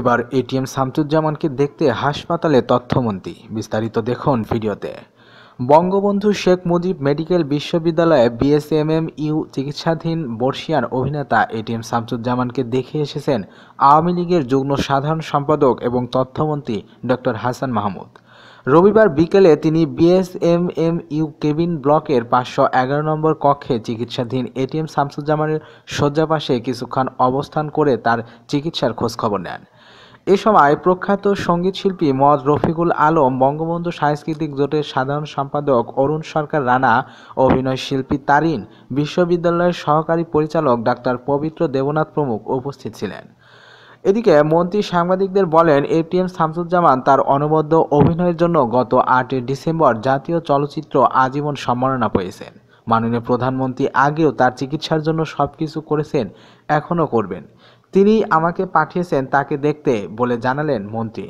এবার এটিএম শামসুজ্জামানকে দেখতে হাসপাতালে তথ্যমন্ত্রী বিস্তারিত দেখুন ভিডিওতে বঙ্গবন্ধু শেখ মুজিব মেডিকেল বিশ্ববিদ্যালয়ে বিএসএমএম ইউ চিকিৎসাধীন বর্ষিয়ান অভিনেতা এটিএম শামসুজ্জামানকে দেখে এসেছেন আওয়ামী লীগের যুগ্ম সাধারণ সম্পাদক এবং তথ্যমন্ত্রী ডক্টর হাসান মাহমুদ রবিবার বিকেলে তিনি বিএসএমএম ইউ কেবিন ব্লকের পাঁচশো এগারো নম্বর কক্ষে চিকিৎসাধীন এটিএম শামসুজ্জামানের শয্যা পাশে কিছুক্ষণ অবস্থান করে তার চিকিৎসার খোঁজখবর নেন এ সময় প্রখ্যাত সঙ্গীতশিল্পী মদ রফিকুল আলম বঙ্গবন্ধু সাংস্কৃতিক জোটের সাধারণ সম্পাদক অরুণ সরকার রানা অভিনয় শিল্পী তারিন বিশ্ববিদ্যালয়ের সহকারী পরিচালক ডাক্তার পবিত্র দেবনাথ প্রমুখ উপস্থিত ছিলেন এদিকে মন্ত্রী সাংবাদিকদের বলেন এটিএম শামসুজ্জামান তার অনবদ্য অভিনয়ের জন্য গত আটই ডিসেম্বর জাতীয় চলচ্চিত্র আজীবন সম্মাননা পেয়েছেন মাননীয় প্রধানমন্ত্রী আগেও তার চিকিৎসার জন্য সব কিছু করেছেন এখনও করবেন তিনি আমাকে পাঠিয়েছেন তাকে দেখতে বলে জানালেন মন্ত্রী